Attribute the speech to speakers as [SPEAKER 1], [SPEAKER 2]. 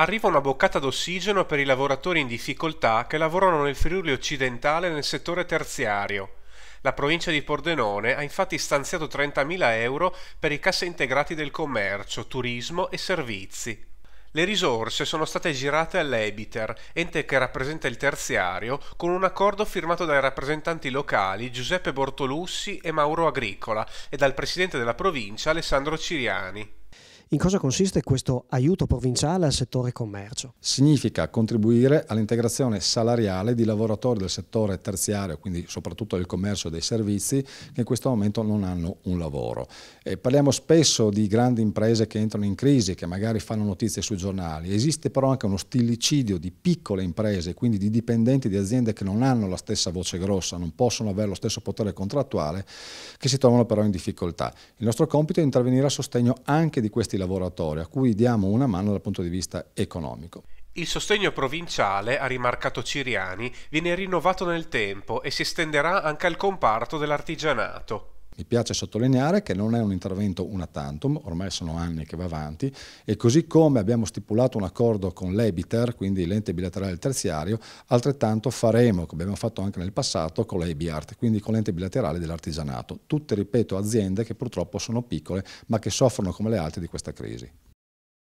[SPEAKER 1] Arriva una boccata d'ossigeno per i lavoratori in difficoltà che lavorano nel Friuli occidentale nel settore terziario. La provincia di Pordenone ha infatti stanziato 30.000 euro per i casse integrati del commercio, turismo e servizi. Le risorse sono state girate all'Ebiter, ente che rappresenta il terziario, con un accordo firmato dai rappresentanti locali Giuseppe Bortolussi e Mauro Agricola e dal presidente della provincia Alessandro Ciriani.
[SPEAKER 2] In cosa consiste questo aiuto provinciale al settore commercio? Significa contribuire all'integrazione salariale di lavoratori del settore terziario, quindi soprattutto del commercio e dei servizi, che in questo momento non hanno un lavoro. E parliamo spesso di grandi imprese che entrano in crisi, che magari fanno notizie sui giornali. Esiste però anche uno stilicidio di piccole imprese, quindi di dipendenti di aziende che non hanno la stessa voce grossa, non possono avere lo stesso potere contrattuale, che si trovano però in difficoltà. Il nostro compito è intervenire a sostegno anche di questi lavoratori a cui diamo una mano dal punto di vista economico.
[SPEAKER 1] Il sostegno provinciale, ha rimarcato Ciriani, viene rinnovato nel tempo e si estenderà anche al comparto dell'artigianato.
[SPEAKER 2] Mi piace sottolineare che non è un intervento una tantum, ormai sono anni che va avanti, e così come abbiamo stipulato un accordo con l'EBITER, quindi l'ente bilaterale terziario, altrettanto faremo, come abbiamo fatto anche nel passato, con l'EBIART, quindi con l'ente bilaterale dell'artigianato. Tutte, ripeto, aziende che purtroppo sono piccole, ma che soffrono come le altre di questa crisi.